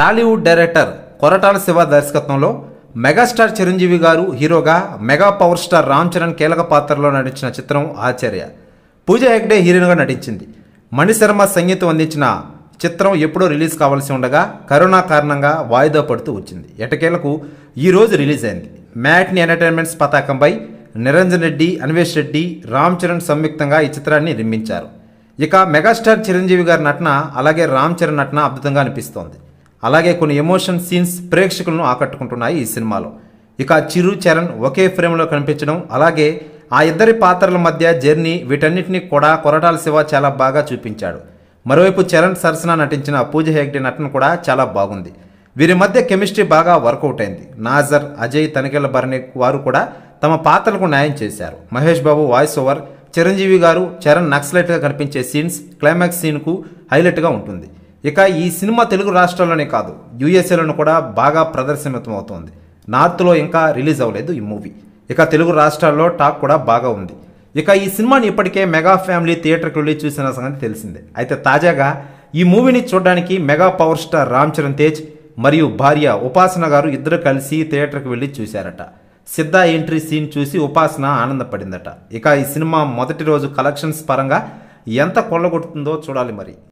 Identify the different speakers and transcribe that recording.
Speaker 1: Tollywood director Koratala Shiva దర్శకత్వంలో megastar Chiranjeevi గారు హీరోగా mega power star Ram Charan కీలక పాత్రలో నటించిన చిత్రం ఆచార్య పూజ హెగ్డే హీరోయిన్గా నటించింది మణిశర్మ సంగీతం అందించిన చిత్రం ఎప్పుడో రిలీజ్ కావాల్సి ఉండగా కరోనా కారణంగా వాయిదా పడుతూ వచ్చింది ఎటకేలకు ఈరోజు రిలీజ్ అయింది మ్యాట్ని ఎంటర్టైన్మెంట్స్ పతాకంపై నిరంజన్ రెడ్డి అన్వేష్ రెడ్డి రామ్ చరణ్ సంయుక్తంగా ఈ చిత్రాన్ని నిర్మించారు ఇక మెగాస్టార్ చిరంజీవి గారి నటన అలాగే రామ్ చరణ్ నటన అద్భుతంగా అనిపిస్తోంది అలాగే కొన్ని ఎమోషన్ సీన్స్ ప్రేక్షకులను ఆకట్టుకుంటున్నాయి ఈ సినిమాలో ఇక చిరు చరణ్ ఒకే ఫ్రేమ్లో కనిపించడం అలాగే ఆ ఇద్దరి పాత్రల మధ్య జర్నీ వీటన్నిటిని కూడా కొరటాల శివ చాలా బాగా చూపించాడు మరోవైపు చరణ్ సరసన నటించిన పూజ హెగ్డే నటన కూడా చాలా బాగుంది వీరి మధ్య కెమిస్ట్రీ బాగా వర్కౌట్ అయింది నాజర్ అజయ్ తనికెళ్ల భరణి వారు కూడా తమ పాత్రలకు న్యాయం చేశారు మహేష్ బాబు వాయిస్ ఓవర్ చిరంజీవి గారు చరణ్ నక్సలైట్గా కనిపించే సీన్స్ క్లైమాక్స్ సీన్కు హైలైట్గా ఉంటుంది ఇక ఈ సినిమా తెలుగు రాష్ట్రాల్లోనే కాదు యూఎస్ఏలోనూ కూడా బాగా ప్రదర్శనమవుతోంది నార్త్లో ఇంకా రిలీజ్ అవ్వలేదు ఈ మూవీ ఇక తెలుగు రాష్ట్రాల్లో టాక్ కూడా బాగా ఉంది ఇక ఈ సినిమాని ఇప్పటికే మెగా ఫ్యామిలీ థియేటర్కి వెళ్ళి చూసిన సంగతి తెలిసిందే అయితే తాజాగా ఈ మూవీని చూడడానికి mega power star Ram Charan Tej మరియు భార్య ఉపాసన గారు ఇద్దరు కలిసి థియేటర్కి వెళ్ళి చూశారట సిద్ధ ఎంట్రీ సీన్ చూసి ఉపాసన ఆనందపడిందట ఇక ఈ సినిమా మొదటి రోజు కలెక్షన్స్ పరంగా ఎంత కొల్లగొడుతుందో చూడాలి మరి